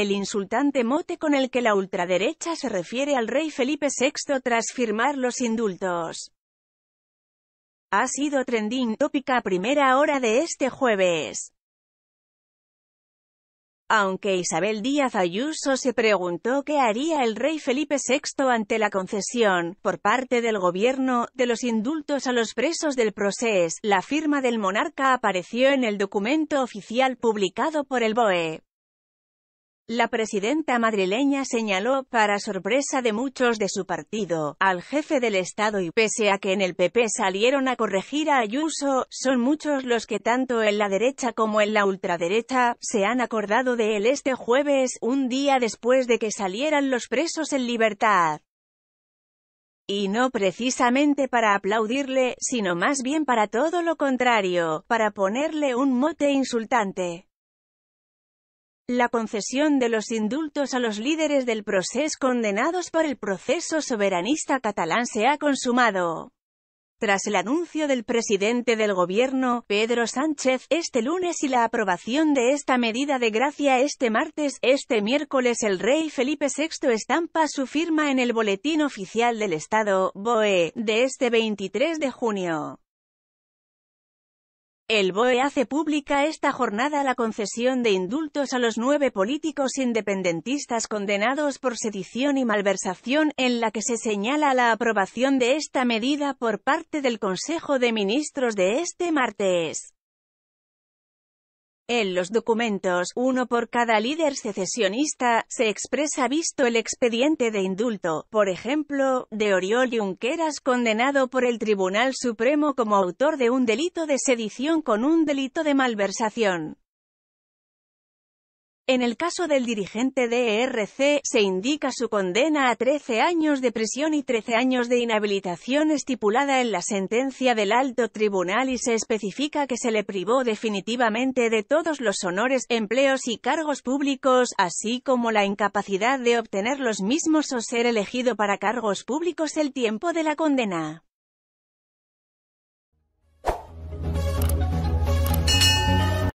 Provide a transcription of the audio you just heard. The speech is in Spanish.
el insultante mote con el que la ultraderecha se refiere al rey Felipe VI tras firmar los indultos. Ha sido trending tópica a primera hora de este jueves. Aunque Isabel Díaz Ayuso se preguntó qué haría el rey Felipe VI ante la concesión, por parte del gobierno, de los indultos a los presos del proceso, la firma del monarca apareció en el documento oficial publicado por el BOE. La presidenta madrileña señaló, para sorpresa de muchos de su partido, al jefe del Estado y pese a que en el PP salieron a corregir a Ayuso, son muchos los que tanto en la derecha como en la ultraderecha, se han acordado de él este jueves, un día después de que salieran los presos en libertad. Y no precisamente para aplaudirle, sino más bien para todo lo contrario, para ponerle un mote insultante. La concesión de los indultos a los líderes del proceso condenados por el proceso soberanista catalán se ha consumado. Tras el anuncio del presidente del gobierno, Pedro Sánchez, este lunes y la aprobación de esta medida de gracia este martes, este miércoles el rey Felipe VI estampa su firma en el Boletín Oficial del Estado, BOE, de este 23 de junio. El BOE hace pública esta jornada la concesión de indultos a los nueve políticos independentistas condenados por sedición y malversación, en la que se señala la aprobación de esta medida por parte del Consejo de Ministros de este martes. En los documentos, uno por cada líder secesionista, se expresa visto el expediente de indulto, por ejemplo, de Oriol Junqueras condenado por el Tribunal Supremo como autor de un delito de sedición con un delito de malversación. En el caso del dirigente de e se indica su condena a 13 años de prisión y 13 años de inhabilitación estipulada en la sentencia del alto tribunal y se especifica que se le privó definitivamente de todos los honores, empleos y cargos públicos, así como la incapacidad de obtener los mismos o ser elegido para cargos públicos el tiempo de la condena.